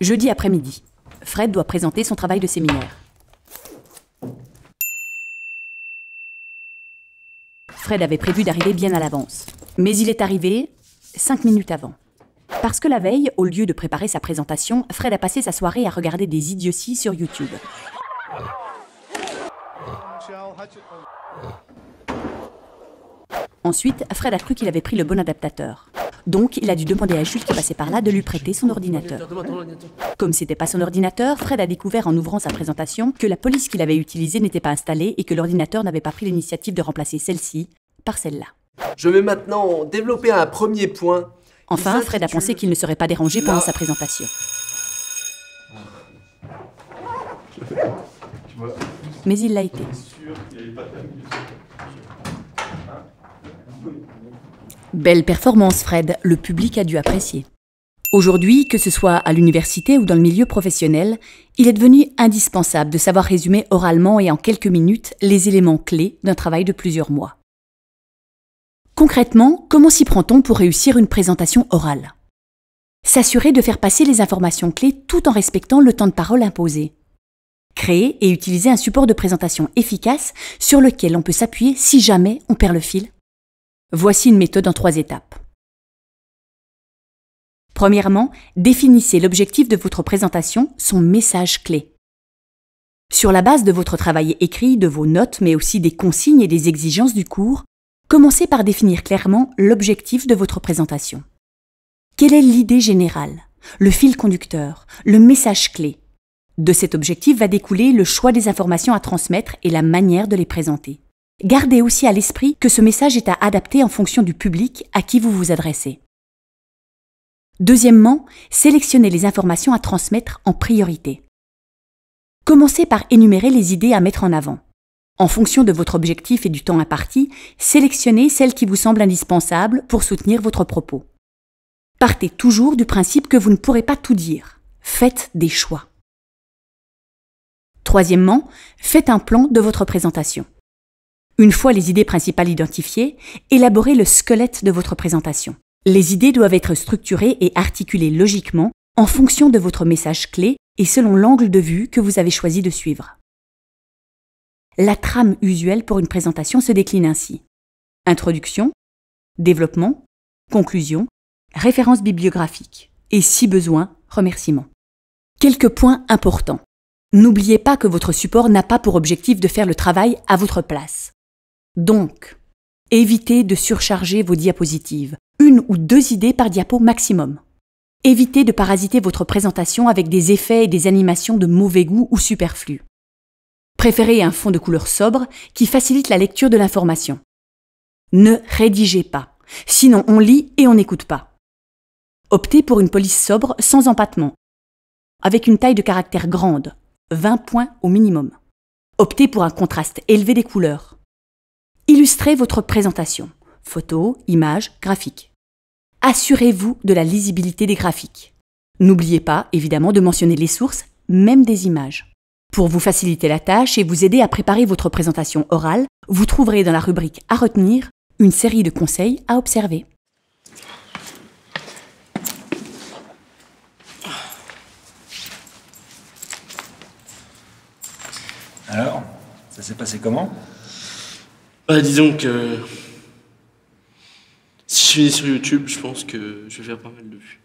Jeudi après-midi, Fred doit présenter son travail de séminaire. Fred avait prévu d'arriver bien à l'avance, mais il est arrivé cinq minutes avant. Parce que la veille, au lieu de préparer sa présentation, Fred a passé sa soirée à regarder des idioties sur YouTube. Ensuite, Fred a cru qu'il avait pris le bon adaptateur. Donc, il a dû demander à Jules qui passait par là de lui prêter son ordinateur. Comme c'était pas son ordinateur, Fred a découvert en ouvrant sa présentation que la police qu'il avait utilisée n'était pas installée et que l'ordinateur n'avait pas pris l'initiative de remplacer celle-ci par celle-là. Je vais maintenant développer un premier point. Enfin, Fred a pensé qu'il ne serait pas dérangé pendant sa présentation. Mais il l'a été. Belle performance, Fred. Le public a dû apprécier. Aujourd'hui, que ce soit à l'université ou dans le milieu professionnel, il est devenu indispensable de savoir résumer oralement et en quelques minutes les éléments clés d'un travail de plusieurs mois. Concrètement, comment s'y prend-on pour réussir une présentation orale S'assurer de faire passer les informations clés tout en respectant le temps de parole imposé. Créer et utiliser un support de présentation efficace sur lequel on peut s'appuyer si jamais on perd le fil Voici une méthode en trois étapes. Premièrement, définissez l'objectif de votre présentation, son message clé. Sur la base de votre travail écrit, de vos notes, mais aussi des consignes et des exigences du cours, commencez par définir clairement l'objectif de votre présentation. Quelle est l'idée générale, le fil conducteur, le message clé De cet objectif va découler le choix des informations à transmettre et la manière de les présenter. Gardez aussi à l'esprit que ce message est à adapter en fonction du public à qui vous vous adressez. Deuxièmement, sélectionnez les informations à transmettre en priorité. Commencez par énumérer les idées à mettre en avant. En fonction de votre objectif et du temps imparti, sélectionnez celles qui vous semblent indispensables pour soutenir votre propos. Partez toujours du principe que vous ne pourrez pas tout dire. Faites des choix. Troisièmement, faites un plan de votre présentation. Une fois les idées principales identifiées, élaborez le squelette de votre présentation. Les idées doivent être structurées et articulées logiquement en fonction de votre message clé et selon l'angle de vue que vous avez choisi de suivre. La trame usuelle pour une présentation se décline ainsi. Introduction, développement, conclusion, référence bibliographique et si besoin, remerciement. Quelques points importants. N'oubliez pas que votre support n'a pas pour objectif de faire le travail à votre place. Donc, évitez de surcharger vos diapositives, une ou deux idées par diapo maximum. Évitez de parasiter votre présentation avec des effets et des animations de mauvais goût ou superflus. Préférez un fond de couleur sobre qui facilite la lecture de l'information. Ne rédigez pas, sinon on lit et on n'écoute pas. Optez pour une police sobre sans empattement, avec une taille de caractère grande, 20 points au minimum. Optez pour un contraste élevé des couleurs. Illustrez votre présentation, photos, images, graphiques. Assurez-vous de la lisibilité des graphiques. N'oubliez pas, évidemment, de mentionner les sources, même des images. Pour vous faciliter la tâche et vous aider à préparer votre présentation orale, vous trouverez dans la rubrique À retenir une série de conseils à observer. Alors, ça s'est passé comment bah, disons que si je finis sur YouTube, je pense que je vais faire pas mal de vues.